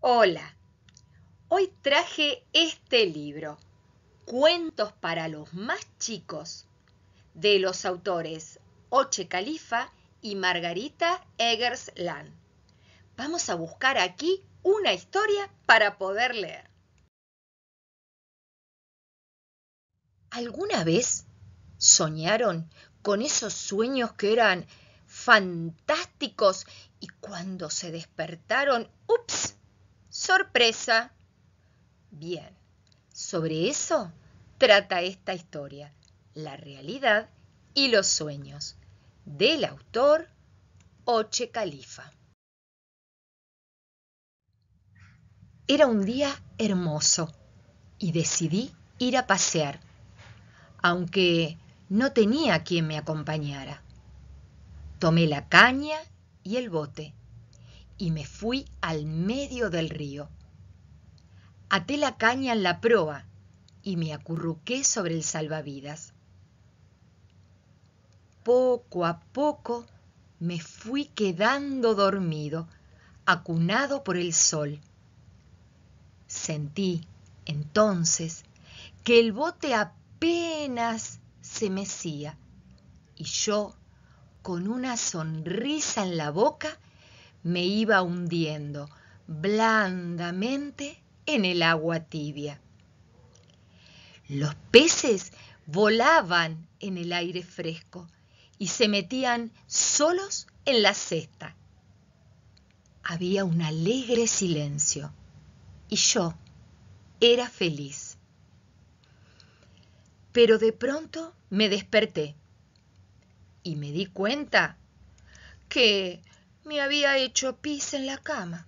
Hola, hoy traje este libro, Cuentos para los más chicos, de los autores Oche Califa y Margarita eggers Eggersland. Vamos a buscar aquí una historia para poder leer. ¿Alguna vez soñaron con esos sueños que eran fantásticos y cuando se despertaron, sorpresa. Bien, sobre eso trata esta historia, la realidad y los sueños, del autor Oche Califa. Era un día hermoso y decidí ir a pasear, aunque no tenía quien me acompañara. Tomé la caña y el bote y me fui al medio del río. Até la caña en la proa y me acurruqué sobre el salvavidas. Poco a poco me fui quedando dormido, acunado por el sol. Sentí entonces que el bote apenas se mecía y yo, con una sonrisa en la boca, me iba hundiendo blandamente en el agua tibia. Los peces volaban en el aire fresco y se metían solos en la cesta. Había un alegre silencio y yo era feliz. Pero de pronto me desperté y me di cuenta que me había hecho pis en la cama.